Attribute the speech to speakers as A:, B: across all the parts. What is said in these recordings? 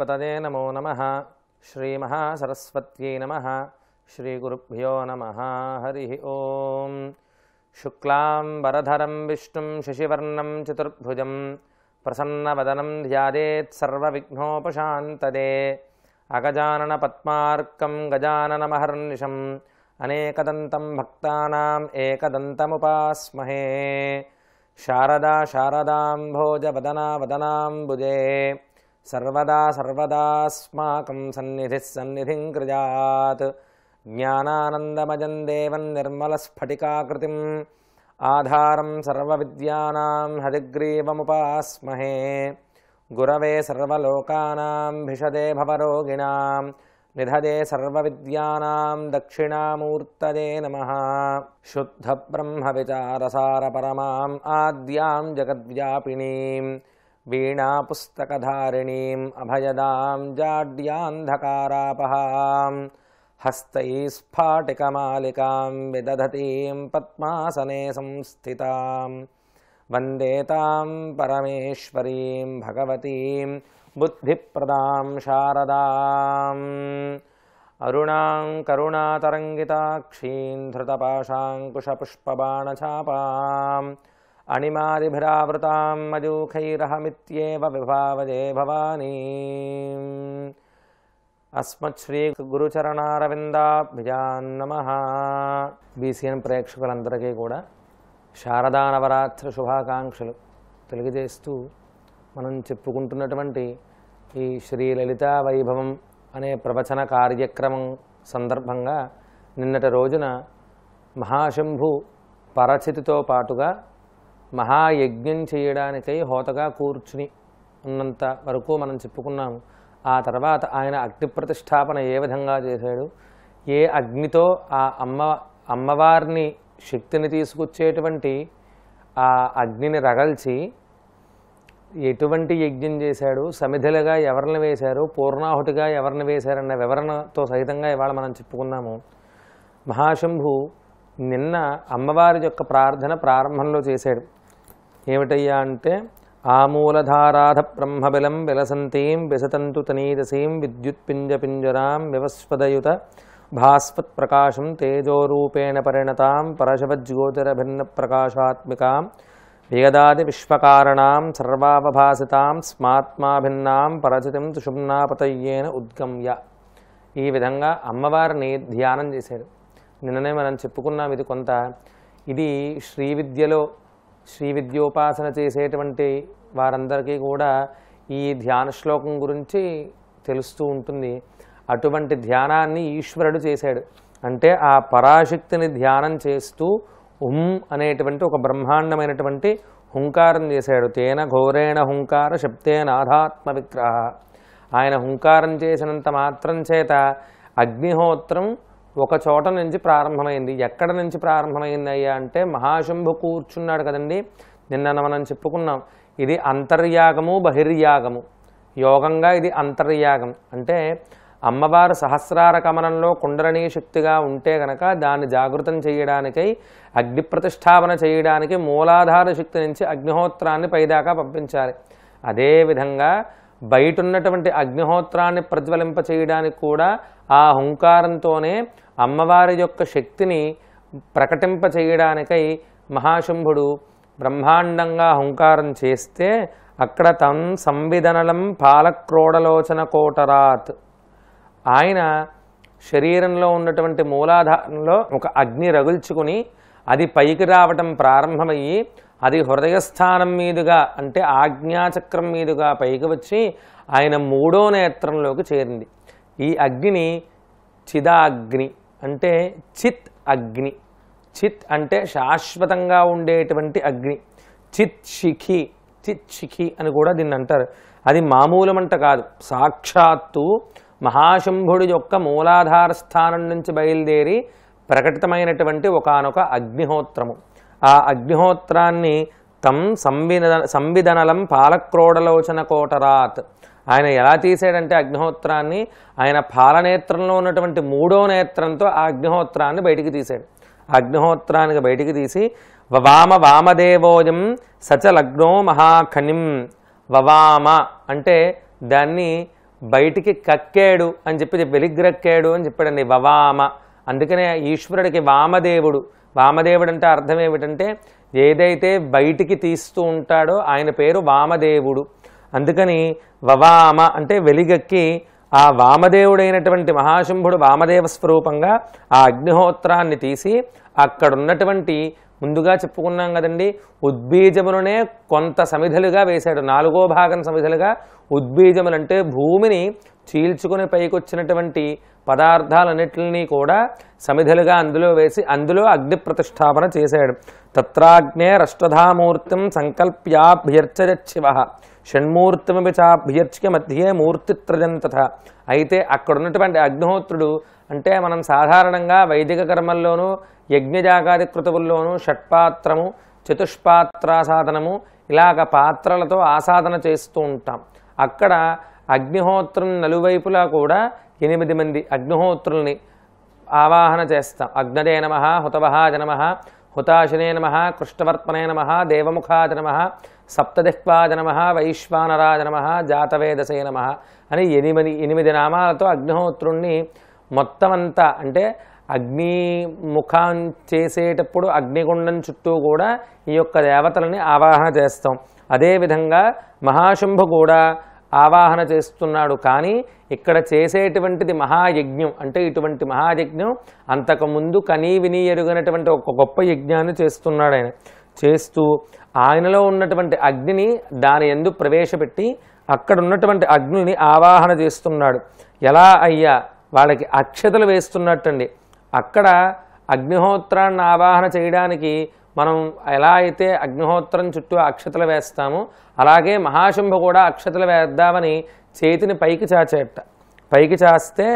A: पतदे नमो नमः श्रीमहासरस्वत्यै नमः श्रीगुरुभ्यो नमः हरिः ॐ शुक्लां वरधरं विष्णुं शशिवर्णं चतुर्भुजं प्रसन्नवदनं ध्यादेत्सर्वविघ्नोपशान्तदे अगजाननपद्मार्कं गजाननमहर्निशम् अनेकदन्तं भक्तानाम् एकदन्तमुपास्महे शारदा शारदाम्भोजवदना वदनाम्बुजे सर्वदा सर्वदास्माकं सन्निधिः सन्निधिं कृजात् ज्ञानानन्दमजं देवं निर्मलस्फटिकाकृतिम् आधारं सर्वविद्यानां हरिग्रीवमुपास्महे गुरवे सर्वलोकानां भिषदे भवरोगिणां निधदे सर्वविद्यानां दक्षिणामूर्तये नमः शुद्धब्रह्मविचारसारपरमाम् आद्यां जगद्व्यापिनीम् वीणापुस्तकधारिणीम् अभयदाम् जाड्यान्धकारापहाम् हस्तैः स्फाटिकमालिकाम् विदधतीम् पद्मासने संस्थिताम् वन्देतां परमेश्वरीम् भगवतीं बुद्धिप्रदां शारदाम् अरुणाम् करुणातरङ्गिताक्षीम् धृतपाशाङ्कुशपुष्पबाणछापाम् అణిమాదిభిరావృతాం మజూఖైరహమిత్యేవ విభావదే భవానీ అస్మశ్రీ గురుచరణారవిందాభిజాన్ నమ బీసీఎన్ ప్రేక్షకులందరికీ కూడా శారదా నవరాత్రి శుభాకాంక్షలు తెలియజేస్తూ మనం చెప్పుకుంటున్నటువంటి ఈ శ్రీ లలితా వైభవం అనే ప్రవచన కార్యక్రమం సందర్భంగా నిన్నటి రోజున మహాశంభు పరచితితో పాటుగా మహాయజ్ఞం చేయడానికై హోతగా కూర్చుని ఉన్నంత వరకు మనం చెప్పుకున్నాము ఆ తర్వాత ఆయన అగ్ని ప్రతిష్టాపన ఏ విధంగా చేశాడు ఏ అగ్నితో ఆ అమ్మ అమ్మవారిని శక్తిని తీసుకొచ్చేటువంటి ఆ అగ్నిని రగల్చి ఎటువంటి యజ్ఞం చేశాడు సమిధలుగా ఎవరిని వేశారు పూర్ణాహుతిగా ఎవరిని వేశారన్న వివరణతో సహితంగా ఇవాళ మనం చెప్పుకున్నాము మహాశంభు నిన్న అమ్మవారి యొక్క ప్రార్థన ప్రారంభంలో చేశాడు ఏమిటయ్యా అంటే ఆమూలధారాధ బ్రహ్మబిలం విలసంతీం విసతంతు తనీదసీం విద్యుత్పింజపింజరాం వివస్వదయుత భాస్వత్ప్రకాశం తేజోరూపేణ పరిణతాం భిన్న ప్రకాశాత్మికాం వేదాది విశ్వకారణాం సర్వావభాసితాం స్మాత్మాభిన్నాం పరచితిం సుషుమ్నాపతయ్యేన ఉద్గమ్య ఈ విధంగా అమ్మవారిని ధ్యానం చేశారు నిన్ననే మనం చెప్పుకున్నాం ఇది కొంత ఇది శ్రీ విద్యలో శ్రీ విద్యోపాసన చేసేటువంటి వారందరికీ కూడా ఈ ధ్యాన శ్లోకం గురించి తెలుస్తూ ఉంటుంది అటువంటి ధ్యానాన్ని ఈశ్వరుడు చేశాడు అంటే ఆ పరాశక్తిని ధ్యానం చేస్తూ ఉం అనేటువంటి ఒక బ్రహ్మాండమైనటువంటి హుంకారం చేశాడు తేన ఘోరేణ హుంకార శబ్దేన ఆధాత్మ విగ్రహ ఆయన హుంకారం చేసినంత మాత్రం చేత అగ్నిహోత్రం ఒక చోట నుంచి ప్రారంభమైంది ఎక్కడ నుంచి ప్రారంభమైంది అయ్యా అంటే మహాశంభు కూర్చున్నాడు కదండి నిన్న మనం చెప్పుకున్నాం ఇది అంతర్యాగము బహిర్యాగము యోగంగా ఇది అంతర్యాగం అంటే అమ్మవారు సహస్రార కమనంలో కుండలనీ శక్తిగా ఉంటే గనక దాన్ని జాగృతం చేయడానికై అగ్ని ప్రతిష్టాపన చేయడానికి మూలాధార శక్తి నుంచి అగ్నిహోత్రాన్ని పైదాకా పంపించాలి అదేవిధంగా బయట ఉన్నటువంటి అగ్నిహోత్రాన్ని ప్రజ్వలింప చేయడానికి కూడా ఆ హుంకారంతోనే అమ్మవారి యొక్క శక్తిని ప్రకటింప చేయడానికై మహాశంభుడు బ్రహ్మాండంగా హుంకారం చేస్తే అక్కడ తన్ సంవిధనలం పాలక్రోడలోచన కోటరాత్ ఆయన శరీరంలో ఉన్నటువంటి మూలాధారంలో ఒక అగ్ని రగుల్చుకుని అది పైకి రావటం ప్రారంభమయ్యి అది హృదయస్థానం మీదుగా అంటే ఆజ్ఞాచక్రం మీదుగా పైకి వచ్చి ఆయన మూడో నేత్రంలోకి చేరింది ఈ అగ్ని చిదాగ్ని అంటే చిత్ అగ్ని చిత్ అంటే శాశ్వతంగా ఉండేటువంటి అగ్ని చిత్ శిఖి చిత్ శిఖి అని కూడా దీన్ని అంటారు అది మామూలమంట కాదు సాక్షాత్తు మహాశంభుడి యొక్క మూలాధార స్థానం నుంచి బయలుదేరి ప్రకటితమైనటువంటి ఒకనొక అగ్నిహోత్రము ఆ అగ్నిహోత్రాన్ని తం సంవిధ సంవిధనలం పాలక్రోడలోచన కోటరాత్ ఆయన ఎలా తీసాడంటే అగ్నిహోత్రాన్ని ఆయన పాలనేత్రంలో ఉన్నటువంటి మూడో నేత్రంతో ఆ అగ్నిహోత్రాన్ని బయటికి తీశాడు అగ్నిహోత్రానికి బయటికి తీసి వవామ వామదేవోజం సచ లగ్నో మహాఖనిం వవామ అంటే దాన్ని బయటికి కక్కాడు అని చెప్పి వెలిగ్రక్కాడు అని చెప్పాడండి వవామ అందుకనే ఈశ్వరుడికి వామదేవుడు వామదేవుడు అంటే అర్థం ఏమిటంటే ఏదైతే బయటికి తీస్తూ ఉంటాడో ఆయన పేరు వామదేవుడు అందుకని వవామ అంటే వెలిగెక్కి ఆ వామదేవుడైనటువంటి మహాశంభుడు వామదేవ స్వరూపంగా ఆ అగ్నిహోత్రాన్ని తీసి అక్కడున్నటువంటి ముందుగా చెప్పుకున్నాం కదండి ఉద్బీజములనే కొంత సమిధలుగా వేశాడు నాలుగో భాగం సమిధలుగా ఉద్బీజములంటే భూమిని చీల్చుకుని పైకొచ్చినటువంటి పదార్థాలన్నిటినీ కూడా సమిధలుగా అందులో వేసి అందులో అగ్ని ప్రతిష్టాపన చేశాడు తత్రాగ్నే రష్టధామూర్తిం సంకల్ప్యాభ్యర్చయ శివ షణ్మూర్తిమపి చాభ్యర్చిక మధ్యే మూర్తిత్రజం తథ అయితే అక్కడ ఉన్నటువంటి అగ్నిహోత్రుడు అంటే మనం సాధారణంగా వైదిక కర్మల్లోనూ యజ్ఞజాగాది కృతువుల్లోనూ షట్పాత్రము చతుష్పాత్రాసాధనము ఇలాగ పాత్రలతో ఆసాధన చేస్తూ ఉంటాం అక్కడ అగ్నిహోత్రం నలువైపులా కూడా ఎనిమిది మంది అగ్నిహోత్రుల్ని ఆవాహన చేస్తాం అగ్నదే నమ హుతవహ జనమ హుతాశినే నమ కృష్ణవర్పణే నమ దేవముఖా జనమ సప్తదిక్పాద నమ వైశ్వానరాజ నమ జాతవేదసే నమ అని ఎనిమిది ఎనిమిది నామాలతో అగ్నిహోత్రుణ్ణి మొత్తం అంతా అంటే అగ్ని ముఖం చేసేటప్పుడు అగ్నిగుండం చుట్టూ కూడా ఈ యొక్క దేవతలని ఆవాహన చేస్తాం అదేవిధంగా మహాశుంభు కూడా ఆవాహన చేస్తున్నాడు కానీ ఇక్కడ చేసేటువంటిది మహాయజ్ఞం అంటే ఇటువంటి మహాయజ్ఞం అంతకుముందు కనీ విని ఎరుగినటువంటి ఒక గొప్ప యజ్ఞాన్ని చేస్తున్నాడు ఆయన చేస్తూ ఆయనలో ఉన్నటువంటి అగ్నిని దాని ఎందు ప్రవేశపెట్టి అక్కడ ఉన్నటువంటి అగ్నిని ఆవాహన చేస్తున్నాడు ఎలా అయ్యా వాళ్ళకి అక్షతలు వేస్తున్నట్టండి అక్కడ అగ్నిహోత్రాన్ని ఆవాహన చేయడానికి మనం ఎలా అయితే అగ్నిహోత్రం చుట్టూ అక్షతలు వేస్తామో అలాగే మహాశంభ కూడా అక్షతలు వేద్దామని చేతిని పైకి చాచేట పైకి చాస్తే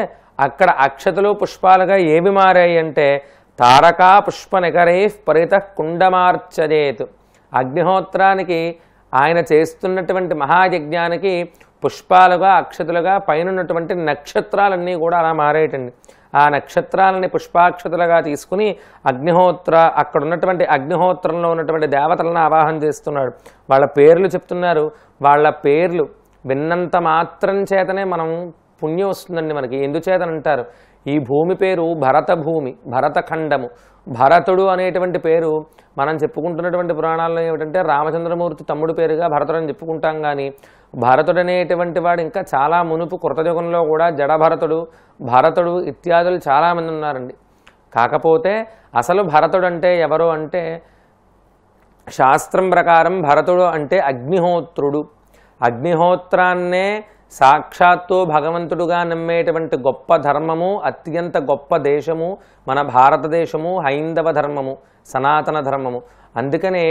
A: అక్కడ అక్షతలు పుష్పాలుగా ఏమి మారాయి అంటే తారకా పుష్ప పుష్పనికరే పరిత కుండమార్చదేతు అగ్నిహోత్రానికి ఆయన చేస్తున్నటువంటి మహాయజ్ఞానికి పుష్పాలుగా అక్షతులుగా పైనటువంటి నక్షత్రాలన్నీ కూడా అలా మారేటండి ఆ నక్షత్రాలని పుష్పాక్షతులుగా తీసుకుని అగ్నిహోత్ర అక్కడ ఉన్నటువంటి అగ్నిహోత్రంలో ఉన్నటువంటి దేవతలను ఆవాహన చేస్తున్నాడు వాళ్ళ పేర్లు చెప్తున్నారు వాళ్ళ పేర్లు విన్నంత మాత్రం చేతనే మనం పుణ్యం వస్తుందండి మనకి ఎందుచేతనంటారు ఈ భూమి పేరు భరత భూమి భరతఖండము భరతుడు అనేటువంటి పేరు మనం చెప్పుకుంటున్నటువంటి పురాణాల్లో ఏమిటంటే రామచంద్రమూర్తి తమ్ముడు పేరుగా భరతుడు అని చెప్పుకుంటాం కానీ భరతుడు అనేటువంటి వాడు ఇంకా చాలా మునుపు కృతయుగంలో కూడా జడభరతుడు భరతుడు ఇత్యాదులు చాలామంది ఉన్నారండి కాకపోతే అసలు భరతుడు అంటే ఎవరు అంటే శాస్త్రం ప్రకారం భరతుడు అంటే అగ్నిహోత్రుడు అగ్నిహోత్రాన్నే సాక్షాత్తు భగవంతుడుగా నమ్మేటువంటి గొప్ప ధర్మము అత్యంత గొప్ప దేశము మన భారతదేశము హైందవ ధర్మము సనాతన ధర్మము అందుకనే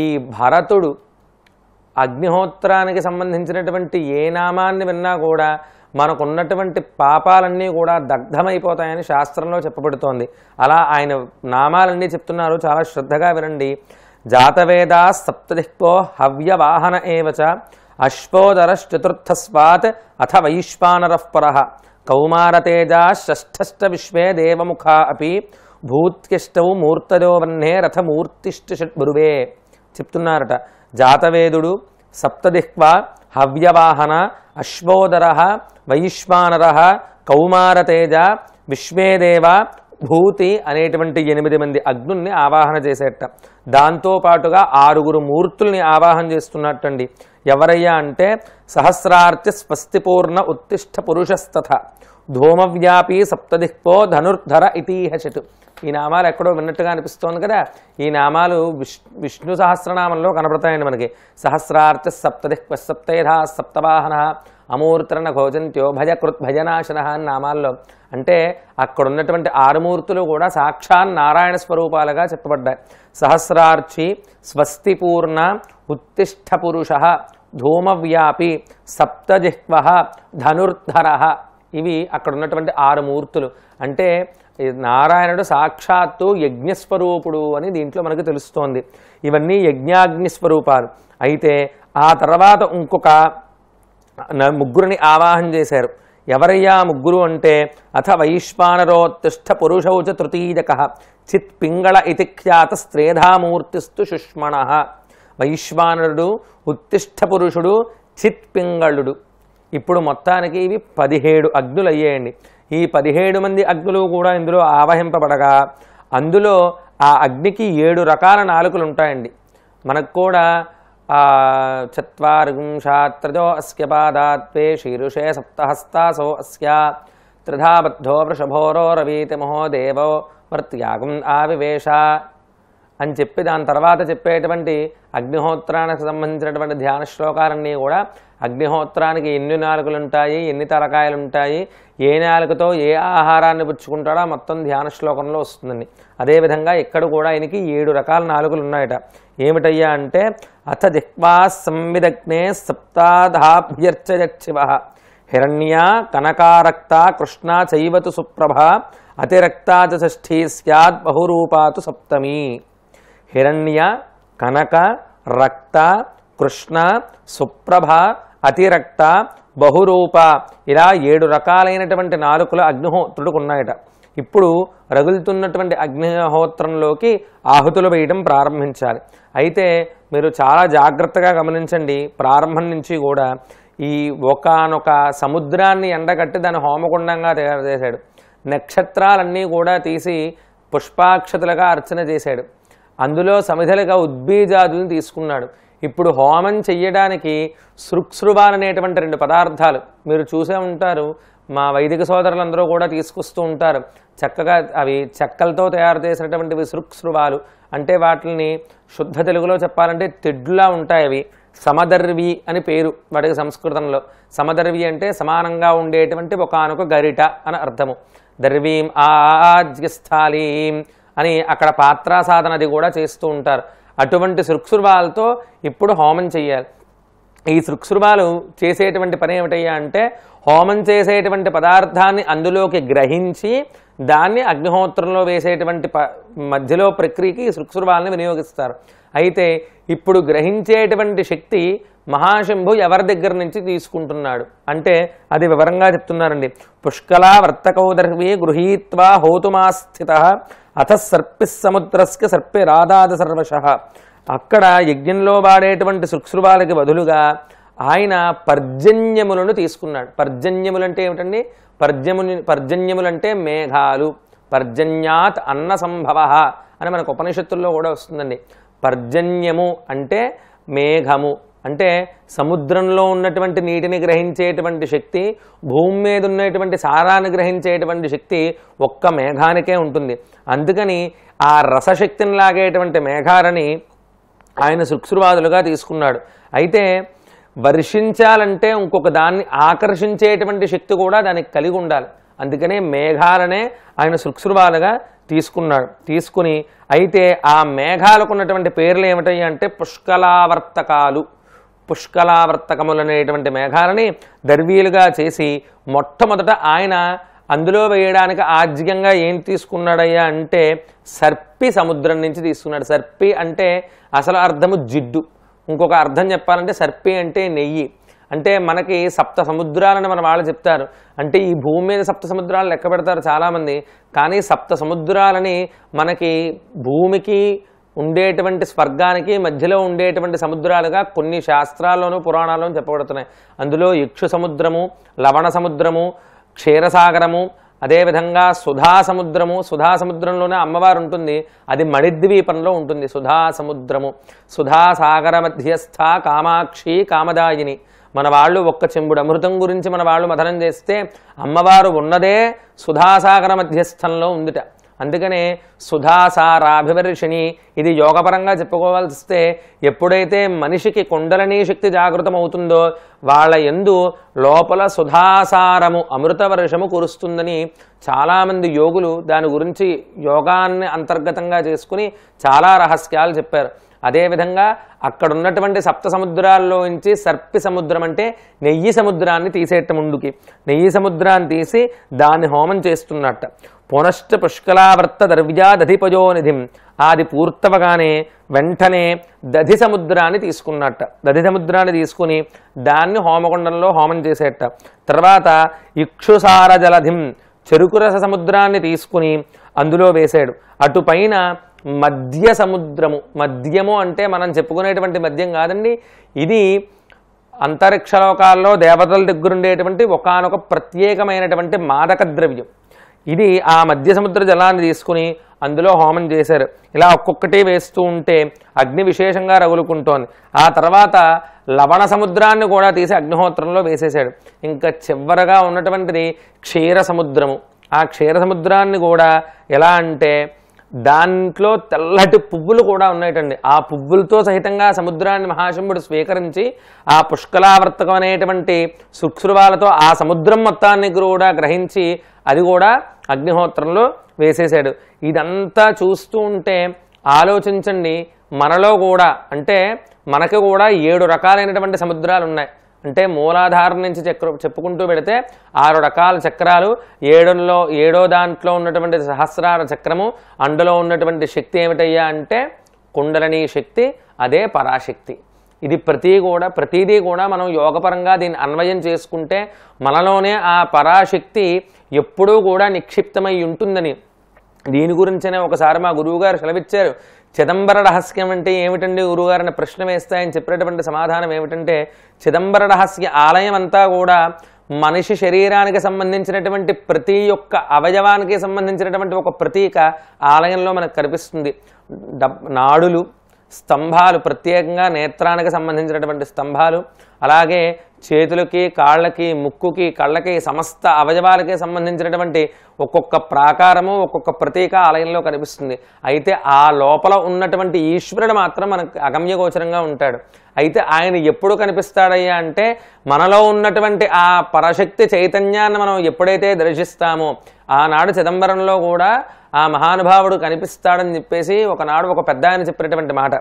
A: ఈ భరతుడు అగ్నిహోత్రానికి సంబంధించినటువంటి ఏ నామాన్ని విన్నా కూడా మనకున్నటువంటి పాపాలన్నీ కూడా దగ్ధమైపోతాయని శాస్త్రంలో చెప్పబడుతోంది అలా ఆయన నామాలన్నీ చెప్తున్నారు చాలా శ్రద్ధగా వినండి జాతవేద సప్తదిక్కో హవ్యవాహన ఏవచ అశ్వోదరశ్చతుర్థస్వాత్ అథ వైశ్వానరపర కౌమారతేజా షష్ఠశ్చ విశ్వే దేవముఖా అపి భూత్యష్టౌ మూర్తలో వన్నే రథమూర్తిష్ట బురువే చెప్తున్నారట జాతవేదుడు సప్తదిహ్వ హవ్యవాహన అశ్వోదర వైశ్వానర కౌమారతేజ విశ్వేదేవ భూతి అనేటువంటి ఎనిమిది మంది అగ్నుల్ని ఆవాహన చేసేట దాంతోపాటుగా ఆరుగురు మూర్తుల్ని ఆవాహన చేస్తున్నట్టండి ఎవరయ్యా అంటే సహస్రార్తి స్వస్తిపూర్ణ ఉత్తిష్ట పురుషస్తథ ధూమవ్యాపి సప్తదిక్పో ధనుర్ధర ఇతీహచటు ఈ నామాలు ఎక్కడో విన్నట్టుగా అనిపిస్తోంది కదా ఈ నామాలు విష్ణు విష్ణు సహస్రనామంలో కనపడతాయండి మనకి సహస్రార్థ సప్తదిక్ప సప్తేధ సప్తవాహన అమూర్తరణ భోజంత్యో భయకృత్ భజనాశన అని నామాల్లో అంటే అక్కడ ఉన్నటువంటి ఆరుమూర్తులు కూడా సాక్షాన్ నారాయణ స్వరూపాలుగా చెప్పబడ్డాయి సహస్రార్చి స్వస్తిపూర్ణ ఉత్తిష్ట పురుష ధూమవ్యాపి సప్తజిహ్వ ధనుర్ధర ఇవి అక్కడ ఉన్నటువంటి ఆరు మూర్తులు అంటే నారాయణుడు సాక్షాత్తు యజ్ఞస్వరూపుడు అని దీంట్లో మనకు తెలుస్తోంది ఇవన్నీ యజ్ఞాగ్ని స్వరూపాలు అయితే ఆ తర్వాత ఇంకొక ముగ్గురిని ఆవాహన చేశారు ఎవరయ్యా ముగ్గురు అంటే అథ వైశ్వానరోత్తిష్ట పురుషౌచ తృతీయక చిత్ పింగళ ఇతి ఖ్యాత స్త్రేధామూర్తిస్తు సుష్మణ వైశ్వానరుడు ఉత్తిష్ట పురుషుడు చిత్ పింగళుడు ఇప్పుడు మొత్తానికి ఇవి పదిహేడు అగ్నులు అయ్యేయండి ఈ పదిహేడు మంది అగ్నులు కూడా ఇందులో ఆవహింపబడగా అందులో ఆ అగ్నికి ఏడు రకాల నాలుకలు ఉంటాయండి మనకు కూడా चत्वारिंशात्रजो अस्य పాదాత్వే శీరుషే సప్తహస్తాసో अस्या త్రిధాబద్ధో వృషభోరో రవీతిమహో దేవో మృత్యాగం ఆవివేశ అని చెప్పి దాని తర్వాత చెప్పేటువంటి అగ్నిహోత్రానికి సంబంధించినటువంటి ధ్యాన శ్లోకాలన్నీ కూడా అగ్నిహోత్రానికి ఎన్ని నాలుకలుంటాయి ఎన్ని తలకాయలుంటాయి ఏ నాలుగుతో ఏ ఆహారాన్ని పుచ్చుకుంటాడో మొత్తం ధ్యాన శ్లోకంలో వస్తుందండి అదేవిధంగా ఇక్కడ కూడా ఆయనకి ఏడు రకాల నాలుకలు ఉన్నాయట ఏమిటయ్యా అంటే అథ జిహ్వా సంవిదగ్నే సప్తాధాభ్యర్చయక్షివ హిరణ్య కనకారక్త కృష్ణ చైవతు సుప్రభ అతిరక్తా షష్ఠీ సద్ బహురూపాతు సప్తమి హిరణ్య కనక రక్త కృష్ణ సుప్రభ అతిరక్త బహురూప ఇలా ఏడు రకాలైనటువంటి నాలుకలు అగ్నిహోత్రుడుకున్నాయట ఇప్పుడు రగులుతున్నటువంటి అగ్నిహోత్రంలోకి ఆహుతులు వేయడం ప్రారంభించాలి అయితే మీరు చాలా జాగ్రత్తగా గమనించండి ప్రారంభం నుంచి కూడా ఈ ఒకనొక సముద్రాన్ని ఎండగట్టి దాన్ని హోమకుండంగా తయారు చేశాడు నక్షత్రాలన్నీ కూడా తీసి పుష్పాక్షతలుగా అర్చన చేశాడు అందులో సమిధలుగా ఉద్బీజాదులను తీసుకున్నాడు ఇప్పుడు హోమం చెయ్యడానికి సృక్సృభాన్ అనేటువంటి రెండు పదార్థాలు మీరు చూసే ఉంటారు మా వైదిక సోదరులందరూ కూడా తీసుకొస్తూ ఉంటారు చక్కగా అవి చెక్కలతో తయారు చేసినటువంటి విసృక్స్రువాలు అంటే వాటిని శుద్ధ తెలుగులో చెప్పాలంటే తెడ్లులా ఉంటాయి అవి సమదర్వి అని పేరు వాటికి సంస్కృతంలో సమదర్వి అంటే సమానంగా ఉండేటువంటి ఒకనొక గరిట అని అర్థము దర్వీం ఆజ్యస్థాళీం అని అక్కడ పాత్రా సాధన అది కూడా చేస్తూ ఉంటారు అటువంటి శృక్సుర్వాలతో ఇప్పుడు హోమం చేయాలి ఈ సృక్సురుమాలు చేసేటువంటి పని ఏమిటయ్యా అంటే హోమం చేసేటువంటి పదార్థాన్ని అందులోకి గ్రహించి దాన్ని అగ్నిహోత్రంలో వేసేటువంటి ప మధ్యలో ప్రక్రియకి ఈ సృక్సురుమాలని వినియోగిస్తారు అయితే ఇప్పుడు గ్రహించేటువంటి శక్తి మహాశంభు ఎవరి దగ్గర నుంచి తీసుకుంటున్నాడు అంటే అది వివరంగా చెప్తున్నారండి పుష్కల వర్తకౌదర్వి గృహీత్వా హోతుమాస్థిత అథ సర్పి రాధాది సర్వశ అక్కడ యజ్ఞంలో వాడేటువంటి శుక్శ్రువాలకి బదులుగా ఆయన పర్జన్యములను తీసుకున్నాడు పర్జన్యములంటే ఏమిటండి పర్జముని పర్జన్యములంటే మేఘాలు పర్జన్యాత్ అన్న సంభవ అని మనకు ఉపనిషత్తుల్లో కూడా వస్తుందండి పర్జన్యము అంటే మేఘము అంటే సముద్రంలో ఉన్నటువంటి నీటిని గ్రహించేటువంటి శక్తి భూమి మీద ఉన్నటువంటి సారాన్ని గ్రహించేటువంటి శక్తి ఒక్క మేఘానికే ఉంటుంది అందుకని ఆ రసశక్తిని లాగేటువంటి మేఘాలని ఆయన శుక్సువాదులుగా తీసుకున్నాడు అయితే వర్షించాలంటే ఇంకొక దాన్ని ఆకర్షించేటువంటి శక్తి కూడా దానికి కలిగి ఉండాలి అందుకనే మేఘాలనే ఆయన శుక్సువాలుగా తీసుకున్నాడు తీసుకుని అయితే ఆ మేఘాలకు ఉన్నటువంటి పేర్లు ఏమిటాయి అంటే పుష్కలావర్తకాలు పుష్కలావర్తకములు అనేటువంటి మేఘాలని దర్వీలుగా చేసి మొట్టమొదట ఆయన అందులో వేయడానికి ఆర్థికంగా ఏం తీసుకున్నాడయ్యా అంటే సర్పి సముద్రం నుంచి తీసుకున్నాడు సర్పి అంటే అసలు అర్థము జిడ్డు ఇంకొక అర్థం చెప్పాలంటే సర్పి అంటే నెయ్యి అంటే మనకి సప్త సముద్రాలని మన వాళ్ళు చెప్తారు అంటే ఈ భూమి మీద సప్త సముద్రాలు లెక్క పెడతారు చాలామంది కానీ సప్త సముద్రాలని మనకి భూమికి ఉండేటువంటి స్వర్గానికి మధ్యలో ఉండేటువంటి సముద్రాలుగా కొన్ని శాస్త్రాల్లోనూ పురాణాల్లోనూ చెప్పబడుతున్నాయి అందులో యక్షు సముద్రము లవణ సముద్రము క్షీరసాగరము అదేవిధంగా సుధా సముద్రము సుధా సముద్రంలోనే అమ్మవారు ఉంటుంది అది మణిద్వీపంలో ఉంటుంది సుధా సుధా సుధాసాగర మధ్యస్థ కామాక్షి కామదాయిని మన వాళ్ళు ఒక్క చెంబుడు అమృతం గురించి మన వాళ్ళు మథనం చేస్తే అమ్మవారు ఉన్నదే సుధాసాగర మధ్యస్థంలో ఉందిట అందుకనే సుధాసారాభివర్షిణి ఇది యోగపరంగా చెప్పుకోవాల్సి వస్తే ఎప్పుడైతే మనిషికి కుండలని శక్తి జాగృతం అవుతుందో వాళ్ళ ఎందు లోపల సుధాసారము అమృతవర్షము కురుస్తుందని చాలామంది యోగులు దాని గురించి యోగాన్ని అంతర్గతంగా చేసుకుని చాలా రహస్యాలు చెప్పారు అదేవిధంగా అక్కడ ఉన్నటువంటి సప్త సముద్రాల్లోంచి సర్పి సముద్రం అంటే నెయ్యి సముద్రాన్ని తీసేట ముందుకి నెయ్యి సముద్రాన్ని తీసి దాన్ని హోమం చేస్తున్నట్ట పునశ్చ పుష్కలావర్త దర్వ్యాదధిపజో నిధిం అది పూర్తవగానే వెంటనే దధి సముద్రాన్ని తీసుకున్నట్ట దధి సముద్రాన్ని తీసుకుని దాన్ని హోమకొండంలో హోమం చేసేట తర్వాత ఇక్షుసార చెరుకు చెరుకురస సముద్రాన్ని తీసుకుని అందులో వేశాడు అటుపైన మధ్య సముద్రము మద్యము అంటే మనం చెప్పుకునేటువంటి మద్యం కాదండి ఇది అంతరిక్ష లోకాల్లో దేవతల దగ్గర ఉండేటువంటి ఒకనొక ప్రత్యేకమైనటువంటి మాదక ద్రవ్యం ఇది ఆ మధ్య సముద్ర జలాన్ని తీసుకుని అందులో హోమం చేశారు ఇలా ఒక్కొక్కటి వేస్తూ ఉంటే అగ్ని విశేషంగా రగులుకుంటోంది ఆ తర్వాత లవణ సముద్రాన్ని కూడా తీసి అగ్నిహోత్రంలో వేసేశాడు ఇంకా చివరగా ఉన్నటువంటిది క్షీర సముద్రము ఆ క్షీర సముద్రాన్ని కూడా ఎలా అంటే దాంట్లో తెల్లటి పువ్వులు కూడా ఉన్నాయటండి ఆ పువ్వులతో సహితంగా సముద్రాన్ని మహాశంభుడు స్వీకరించి ఆ పుష్కలావర్తకం అనేటువంటి సుక్షువాలతో ఆ సముద్రం మొత్తాన్ని కూడా గ్రహించి అది కూడా అగ్నిహోత్రంలో వేసేశాడు ఇదంతా చూస్తూ ఉంటే ఆలోచించండి మనలో కూడా అంటే మనకు కూడా ఏడు రకాలైనటువంటి సముద్రాలు ఉన్నాయి అంటే మూలాధారం నుంచి చక్ర చెప్పుకుంటూ పెడితే ఆరు రకాల చక్రాలు ఏడులో ఏడో దాంట్లో ఉన్నటువంటి సహస్రార చక్రము అందులో ఉన్నటువంటి శక్తి ఏమిటయ్యా అంటే కుండలని శక్తి అదే పరాశక్తి ఇది ప్రతి కూడా ప్రతిదీ కూడా మనం యోగపరంగా దీన్ని అన్వయం చేసుకుంటే మనలోనే ఆ పరాశక్తి ఎప్పుడూ కూడా నిక్షిప్తమై ఉంటుందని దీని గురించనే ఒకసారి మా గురువుగారు సెలవిచ్చారు చిదంబర రహస్యం అంటే ఏమిటండి గురువుగారిని ప్రశ్న వేస్తాయని చెప్పేటటువంటి సమాధానం ఏమిటంటే చిదంబర రహస్య ఆలయం అంతా కూడా మనిషి శరీరానికి సంబంధించినటువంటి ప్రతి ఒక్క అవయవానికి సంబంధించినటువంటి ఒక ప్రతీక ఆలయంలో మనకు కనిపిస్తుంది నాడులు స్తంభాలు ప్రత్యేకంగా నేత్రానికి సంబంధించినటువంటి స్తంభాలు అలాగే చేతులకి కాళ్ళకి ముక్కుకి కళ్ళకి సమస్త అవయవాలకి సంబంధించినటువంటి ఒక్కొక్క ప్రాకారము ఒక్కొక్క ప్రతీక ఆలయంలో కనిపిస్తుంది అయితే ఆ లోపల ఉన్నటువంటి ఈశ్వరుడు మాత్రం మనకు అగమ్యగోచరంగా ఉంటాడు అయితే ఆయన ఎప్పుడు కనిపిస్తాడయ్యా అంటే మనలో ఉన్నటువంటి ఆ పరశక్తి చైతన్యాన్ని మనం ఎప్పుడైతే దర్శిస్తామో ఆనాడు చిదంబరంలో కూడా ఆ మహానుభావుడు కనిపిస్తాడని చెప్పేసి ఒకనాడు ఒక పెద్ద ఆయన చెప్పినటువంటి మాట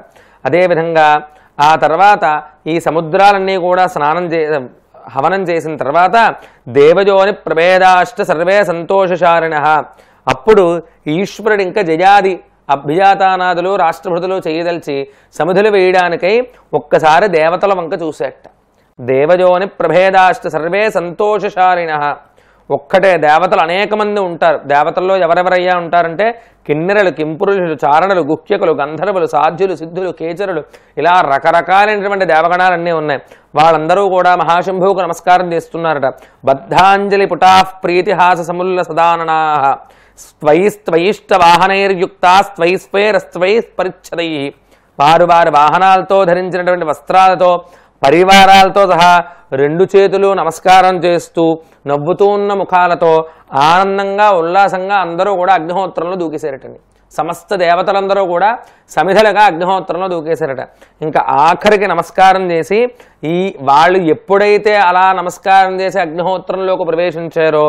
A: అదేవిధంగా ఆ తర్వాత ఈ సముద్రాలన్నీ కూడా స్నానం చే హవనం చేసిన తర్వాత దేవజోని ప్రభేదాష్ట సర్వే సంతోషశారిణ అప్పుడు ఈశ్వరుడు ఇంకా జయాది అభిజాతానాదులు రాష్ట్రభృతులు చేయదలిచి సముధులు వేయడానికై ఒక్కసారి దేవతల వంక చూసేట దేవజోని ప్రభేదాష్ట సర్వే సంతోషశారిణ ఒక్కటే దేవతలు అనేక మంది ఉంటారు దేవతల్లో ఎవరెవరయ్యా ఉంటారంటే కిన్నెరలు కింపురుషులు చారణలు గుహ్యకులు గంధర్వులు సాధ్యులు సిద్ధులు కేచరులు ఇలా రకరకాలైనటువంటి దేవగణాలన్నీ ఉన్నాయి వాళ్ళందరూ కూడా మహాశంభువుకు నమస్కారం చేస్తున్నారట బద్ధాంజలి పుటా ప్రీతిహాస సముల్ల స్వై స్వైష్ట వాహనైర్యుక్త స్వై పరిచ్ఛదై వారు వారి వాహనాలతో ధరించినటువంటి వస్త్రాలతో పరివారాలతో సహా రెండు చేతులు నమస్కారం చేస్తూ నవ్వుతూ ఉన్న ముఖాలతో ఆనందంగా ఉల్లాసంగా అందరూ కూడా అగ్నిహోత్రంలో దూకేశారటండి సమస్త దేవతలందరూ కూడా సమిధలుగా అగ్నిహోత్రంలో దూకేశారట ఇంకా ఆఖరికి నమస్కారం చేసి ఈ వాళ్ళు ఎప్పుడైతే అలా నమస్కారం చేసి అగ్నిహోత్రంలోకి ప్రవేశించారో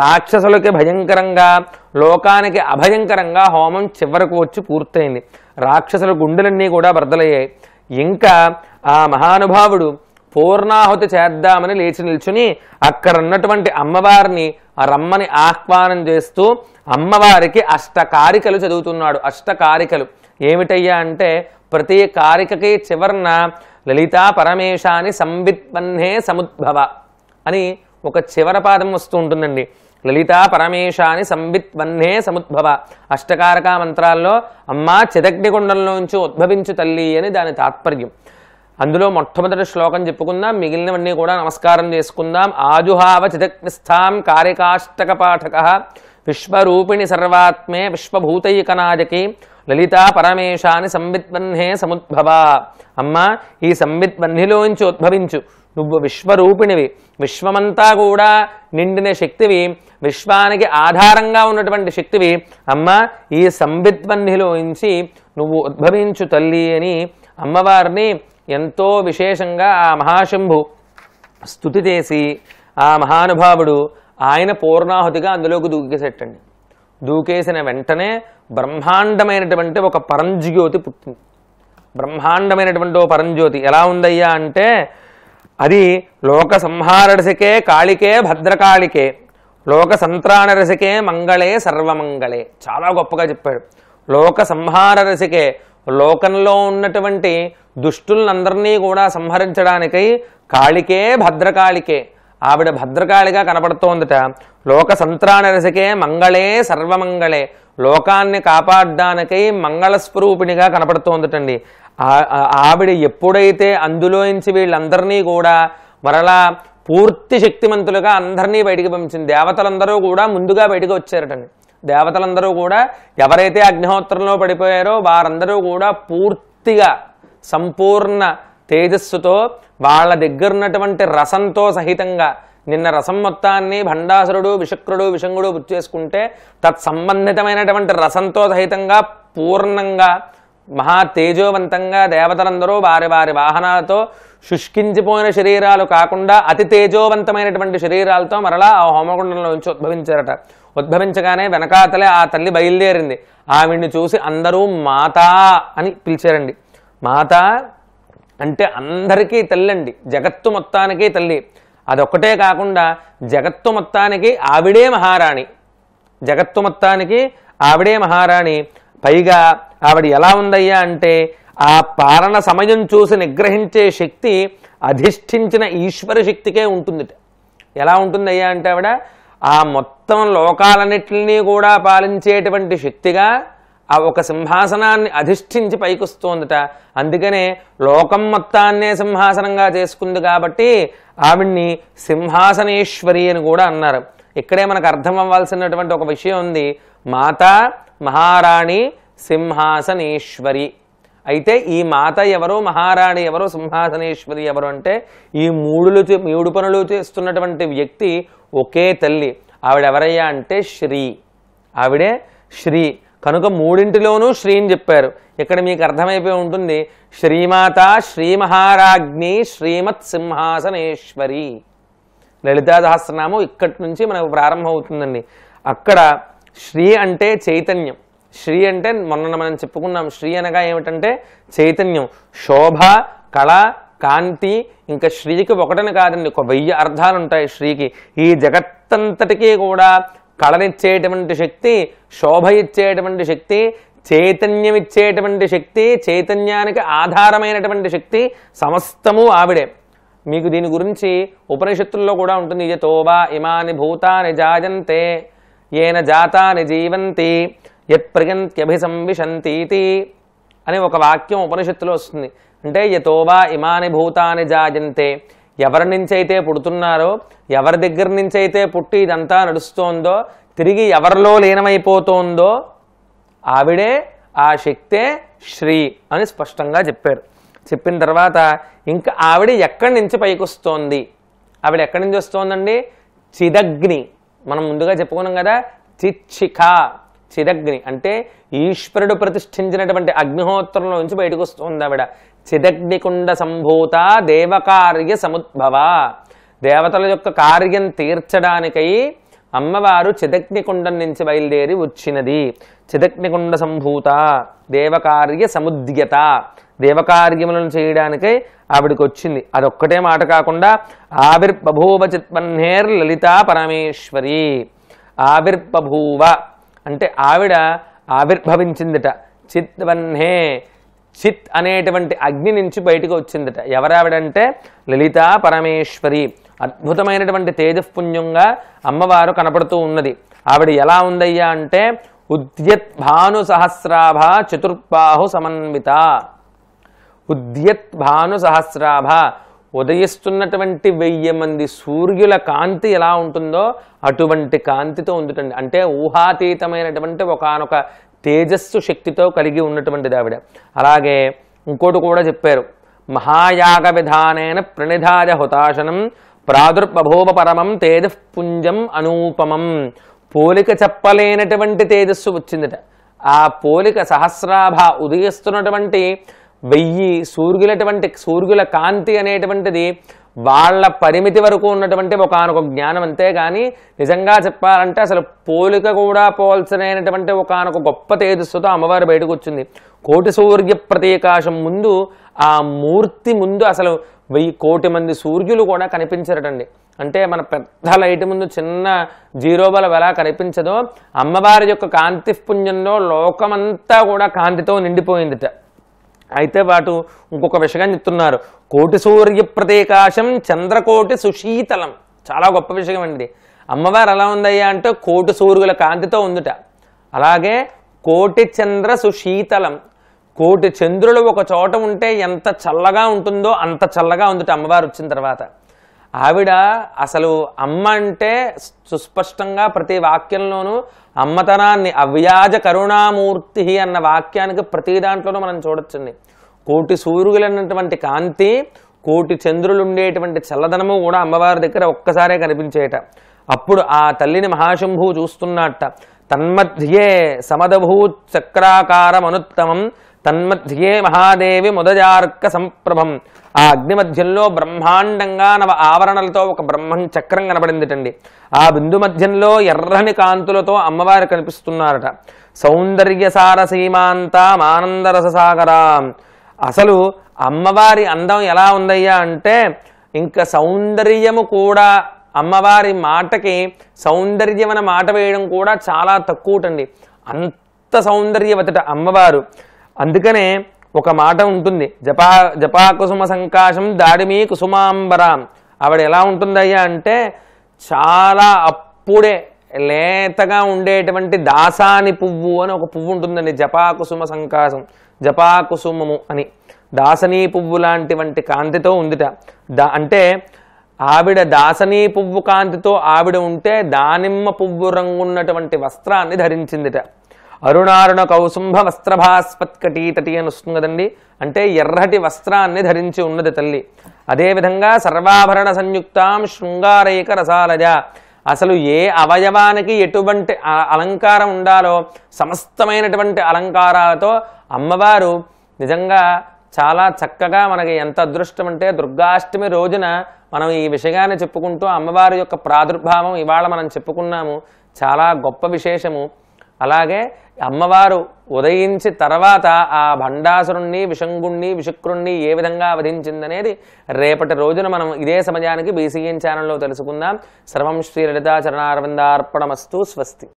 A: రాక్షసులకి భయంకరంగా లోకానికి అభయంకరంగా హోమం చివరకు వచ్చి పూర్తయింది రాక్షసుల గుండెలన్నీ కూడా బద్దలయ్యాయి ఇంకా ఆ మహానుభావుడు పూర్ణాహుతి చేద్దామని లేచి నిల్చుని అక్కడ ఉన్నటువంటి అమ్మవారిని రమ్మని ఆహ్వానం చేస్తూ అమ్మవారికి అష్టకారికలు చదువుతున్నాడు అష్టకారికలు ఏమిటయ్యా అంటే ప్రతి కారికకి చివరన లలితా పరమేశాని సంవిత్పన్నే సముద్భవ అని ఒక చివర పాదం వస్తూ ఉంటుందండి లలితా పరమేశాని సంవిత్ వన్నే సముద్భవ అష్టకారక మంత్రాల్లో అమ్మ చిదగ్నిగుండంలోంచి ఉద్భవించు తల్లి అని దాని తాత్పర్యం అందులో మొట్టమొదటి శ్లోకం చెప్పుకుందాం మిగిలినవన్నీ కూడా నమస్కారం చేసుకుందాం ఆజుహావ చిదగ్నిస్థాం కారికాష్టక పాఠక విశ్వరూపిణి సర్వాత్మే విశ్వభూతైకనాజకి లలితా పరమేశాని సంవిద్వన్హే సముద్భవ అమ్మ ఈ సంవిద్వన్హిలోంచి ఉద్భవించు నువ్వు విశ్వరూపిణివి విశ్వమంతా కూడా నిండిన శక్తివి విశ్వానికి ఆధారంగా ఉన్నటువంటి శక్తివి అమ్మ ఈ సంవిద్వన్నిలోంచి నువ్వు ఉద్భవించు తల్లి అని అమ్మవారిని ఎంతో విశేషంగా ఆ మహాశంభు స్థుతి చేసి ఆ మహానుభావుడు ఆయన పూర్ణాహుతిగా అందులోకి దూకేసేటండి దూకేసిన వెంటనే బ్రహ్మాండమైనటువంటి ఒక పరంజ్యోతి పుట్టింది బ్రహ్మాండమైనటువంటి ఓ పరంజ్యోతి ఎలా ఉందయ్యా అంటే అది లోక సంహారడసికే కాళికే భద్రకాళికే లోక సంత్రాణ రసికే మంగళే సర్వమంగళే చాలా గొప్పగా చెప్పాడు లోక సంహార రసికే లోకంలో ఉన్నటువంటి దుష్టులందరినీ కూడా సంహరించడానికై కాళికే భద్రకాళికే ఆవిడ భద్రకాళిగా కనపడుతోందట లోక సంత్రాణ రసికే మంగళే సర్వమంగళే లోకాన్ని కాపాడడానికై మంగళస్వరూపిణిగా కనపడుతోందటండి ఆవిడ ఎప్పుడైతే అందులోంచి వీళ్ళందరినీ కూడా మరలా పూర్తి శక్తిమంతులుగా అందరినీ బయటికి పంపించింది దేవతలందరూ కూడా ముందుగా బయటకు వచ్చారటండి దేవతలందరూ కూడా ఎవరైతే అగ్నిహోత్రంలో పడిపోయారో వారందరూ కూడా పూర్తిగా సంపూర్ణ తేజస్సుతో వాళ్ళ దగ్గర ఉన్నటువంటి రసంతో సహితంగా నిన్న రసం మొత్తాన్ని భండాసురుడు విషక్రుడు విషంగుడు బుచ్చేసుకుంటే తత్సంబంధితమైనటువంటి రసంతో సహితంగా పూర్ణంగా మహా తేజోవంతంగా దేవతలందరూ వారి వారి వాహనాలతో శుష్కించిపోయిన శరీరాలు కాకుండా అతి తేజోవంతమైనటువంటి శరీరాలతో మరలా ఆ హోమగుండంలో నుంచి ఉద్భవించారట ఉద్భవించగానే వెనకాతలే ఆ తల్లి బయలుదేరింది ఆవిడ్ని చూసి అందరూ మాత అని పిలిచారండి మాత అంటే అందరికీ తల్లి అండి జగత్తు మొత్తానికి తల్లి అదొక్కటే కాకుండా జగత్తు మొత్తానికి ఆవిడే మహారాణి జగత్తు మొత్తానికి ఆవిడే మహారాణి పైగా ఆవిడ ఎలా ఉందయ్యా అంటే ఆ పారణ సమయం చూసి నిగ్రహించే శక్తి అధిష్ఠించిన ఈశ్వర శక్తికే ఉంటుంది ఎలా ఉంటుందయ్యా అంటే ఆవిడ ఆ మొత్తం లోకాలన్నిటినీ కూడా పాలించేటువంటి శక్తిగా ఆ ఒక సింహాసనాన్ని అధిష్ఠించి పైకొస్తోందట అందుకనే లోకం మొత్తాన్నే సింహాసనంగా చేసుకుంది కాబట్టి ఆవిడ్ని సింహాసనేశ్వరి అని కూడా అన్నారు ఇక్కడే మనకు అర్థం అవ్వాల్సినటువంటి ఒక విషయం ఉంది మాత మహారాణి సింహాసనేశ్వరి అయితే ఈ మాత ఎవరో మహారాణి ఎవరో సింహాసనేశ్వరి ఎవరు అంటే ఈ మూడులు మూడు పనులు చేస్తున్నటువంటి వ్యక్తి ఒకే తల్లి ఆవిడెవరయ్యా అంటే శ్రీ ఆవిడే శ్రీ కనుక మూడింటిలోనూ శ్రీ అని చెప్పారు ఇక్కడ మీకు అర్థమైపోయి ఉంటుంది శ్రీమాత శ్రీమహారాజ్ఞి శ్రీమత్ సింహాసనేశ్వరి లలితా సహస్రనామం ఇక్కడి నుంచి మనకు ప్రారంభమవుతుందండి అక్కడ శ్రీ అంటే చైతన్యం శ్రీ అంటే మొన్న మనం చెప్పుకున్నాం శ్రీ అనగా ఏమిటంటే చైతన్యం శోభ కళ కాంతి ఇంకా శ్రీకి ఒకటని కాదండి ఒక వెయ్యి అర్థాలు ఉంటాయి శ్రీకి ఈ జగత్తంతటికీ కూడా కళనిచ్చేటువంటి శక్తి శోభ ఇచ్చేటువంటి శక్తి చైతన్యం ఇచ్చేటువంటి శక్తి చైతన్యానికి ఆధారమైనటువంటి శక్తి సమస్తము ఆవిడే మీకు దీని గురించి ఉపనిషత్తుల్లో కూడా ఉంటుంది యతోవా ఇమాని భూతాని జాజంతే ఏన జాతాని జీవంతి యత్ప్రయంత్యభిసంవిశంతీతి అని ఒక వాక్యం ఉపనిషత్తులో వస్తుంది అంటే యతోవా ఇమాని భూతాని జాయంతే ఎవరి నుంచైతే పుడుతున్నారో ఎవరి దగ్గర నుంచైతే పుట్టి ఇదంతా నడుస్తోందో తిరిగి ఎవరిలో లీనమైపోతోందో ఆవిడే ఆ శక్తే శ్రీ అని స్పష్టంగా చెప్పారు చెప్పిన తర్వాత ఇంకా ఆవిడ ఎక్కడి నుంచి పైకొస్తోంది ఆవిడ ఎక్కడి నుంచి వస్తోందండి చిదగ్ని మనం ముందుగా చెప్పుకున్నాం కదా చిచ్చిక చిదగ్ని అంటే ఈశ్వరుడు ప్రతిష్ఠించినటువంటి అగ్నిహోత్రంలో నుంచి బయటకు వస్తుంది ఆవిడ చిదగ్నికుండ సంభూత దేవకార్య సముద్భవ దేవతల యొక్క కార్యం తీర్చడానికై అమ్మవారు చిదగ్నికుండం నుంచి బయలుదేరి వచ్చినది చిదగ్నికుండ సంభూత దేవకార్య సముద్యత దేవకార్యములను చేయడానికే ఆవిడికి వచ్చింది అదొక్కటే మాట కాకుండా ఆవిర్పభూవ చిత్మన్హేర్ లలిత పరమేశ్వరి ఆవిర్పభూవ అంటే ఆవిడ ఆవిర్భవించిందిట చిత్వన్హే చిత్ అనేటువంటి అగ్ని నుంచి బయటకు వచ్చిందిట ఎవరావిడంటే లలితా పరమేశ్వరి అద్భుతమైనటువంటి తేజపుణ్యంగా అమ్మవారు కనపడుతూ ఉన్నది ఆవిడ ఎలా ఉందయ్యా అంటే ఉద్యత్ భాను సహస్రాభ చతుర్బాహు సమన్విత ఉద్యత్ భాను సహస్రాభ ఉదయిస్తున్నటువంటి వెయ్యి మంది సూర్యుల కాంతి ఎలా ఉంటుందో అటువంటి కాంతితో ఉండటండి అంటే ఊహాతీతమైనటువంటి ఒకనొక తేజస్సు శక్తితో కలిగి ఉన్నటువంటిది ఆవిడ అలాగే ఇంకోటి కూడా చెప్పారు మహాయాగ విధానైన ప్రణిధాయ హుతాశనం ప్రాదుర్బభూమ పరమం తేజఃపుంజం అనూపమం పోలిక చెప్పలేనటువంటి తేజస్సు వచ్చిందట ఆ పోలిక సహస్రాభ ఉదయిస్తున్నటువంటి వెయ్యి సూర్యులటువంటి సూర్యుల కాంతి అనేటువంటిది వాళ్ళ పరిమితి వరకు ఉన్నటువంటి ఒకనొక జ్ఞానం అంతే కానీ నిజంగా చెప్పాలంటే అసలు పోలిక కూడా పోల్చలేనటువంటి ఒకనొక గొప్ప తేజస్సుతో అమ్మవారు బయటకు వచ్చింది కోటి సూర్య ప్రతీకాశం ముందు ఆ మూర్తి ముందు అసలు వెయ్యి కోటి మంది సూర్యులు కూడా కనిపించరటండి అంటే మన పెద్ద లైట్ ముందు చిన్న బలం ఎలా కనిపించదో అమ్మవారి యొక్క కాంతి పుణ్యంలో లోకమంతా కూడా కాంతితో నిండిపోయిందిట అయితే వాటు ఇంకొక విషయం చెప్తున్నారు కోటి సూర్య ప్రతీకాశం చంద్రకోటి సుశీతలం చాలా గొప్ప విషయం అండి అమ్మవారు ఎలా ఉందయ్యా అంటే కోటి సూర్యుల కాంతితో ఉందిట అలాగే కోటి చంద్ర సుశీతలం కోటి చంద్రులు ఒక చోట ఉంటే ఎంత చల్లగా ఉంటుందో అంత చల్లగా ఉందిట అమ్మవారు వచ్చిన తర్వాత ఆవిడ అసలు అమ్మ అంటే సుస్పష్టంగా ప్రతి వాక్యంలోనూ అమ్మతనాన్ని అవ్యాజ కరుణామూర్తి అన్న వాక్యానికి ప్రతి దాంట్లోనూ మనం చూడొచ్చండి కోటి సూర్యులన్నటువంటి కాంతి కోటి చంద్రులు ఉండేటువంటి చల్లదనము కూడా అమ్మవారి దగ్గర ఒక్కసారే కనిపించేట అప్పుడు ఆ తల్లిని మహాశంభువు చూస్తున్నట్ట తన్మధ్యే సమదభూ చక్రాకారమనుత్తమం తన్మధ్యే మహాదేవి మొదజార్క సంప్రభం ఆ అగ్ని మధ్యంలో బ్రహ్మాండంగా నవ ఆవరణలతో ఒక బ్రహ్మం చక్రం కనబడిందిటండి ఆ బిందు మధ్యంలో ఎర్రని కాంతులతో అమ్మవారు కనిపిస్తున్నారట సౌందర్య సారసీమాంతాం ఆనందరస సాగరా అసలు అమ్మవారి అందం ఎలా ఉందయ్యా అంటే ఇంకా సౌందర్యము కూడా అమ్మవారి మాటకి సౌందర్యమైన మాట వేయడం కూడా చాలా తక్కువటండి అంత సౌందర్యవతట అమ్మవారు అందుకనే ఒక మాట ఉంటుంది జపా జపా కుసుమ సంకాశం దాడిమి కుసుమాంబరాం ఆవిడ ఎలా ఉంటుందయ్యా అంటే చాలా అప్పుడే లేతగా ఉండేటువంటి దాసాని పువ్వు అని ఒక పువ్వు ఉంటుందండి జపాకుసుమ సంకాశం జపాకుసుమము అని దాసనీ పువ్వు లాంటివంటి కాంతితో ఉందిట దా అంటే ఆవిడ దాసనీ పువ్వు కాంతితో ఆవిడ ఉంటే దానిమ్మ పువ్వు రంగున్నటువంటి వస్త్రాన్ని ధరించిందిట అరుణారుణ కౌసుంభ వస్త్రభాస్పత్కటీ తటి అని వస్తుంది కదండి అంటే ఎర్రటి వస్త్రాన్ని ధరించి ఉన్నది తల్లి అదేవిధంగా సర్వాభరణ సంయుక్తాం శృంగారైక రసాలజ అసలు ఏ అవయవానికి ఎటువంటి అలంకారం ఉండాలో సమస్తమైనటువంటి అలంకారాలతో అమ్మవారు నిజంగా చాలా చక్కగా మనకి ఎంత అదృష్టం అంటే దుర్గాష్టమి రోజున మనం ఈ విషయాన్ని చెప్పుకుంటూ అమ్మవారి యొక్క ప్రాదుర్భావం ఇవాళ మనం చెప్పుకున్నాము చాలా గొప్ప విశేషము అలాగే అమ్మవారు ఉదయించి తర్వాత ఆ భండాసురుణ్ణి విషంగుణ్ణి విషుక్రుణ్ణి ఏ విధంగా వధించిందనేది రేపటి రోజున మనం ఇదే సమయానికి బీసీఎన్ ఛానల్లో తెలుసుకుందాం సర్వం శ్రీ లలితాచరణారవిందార్పణమస్తు స్వస్తి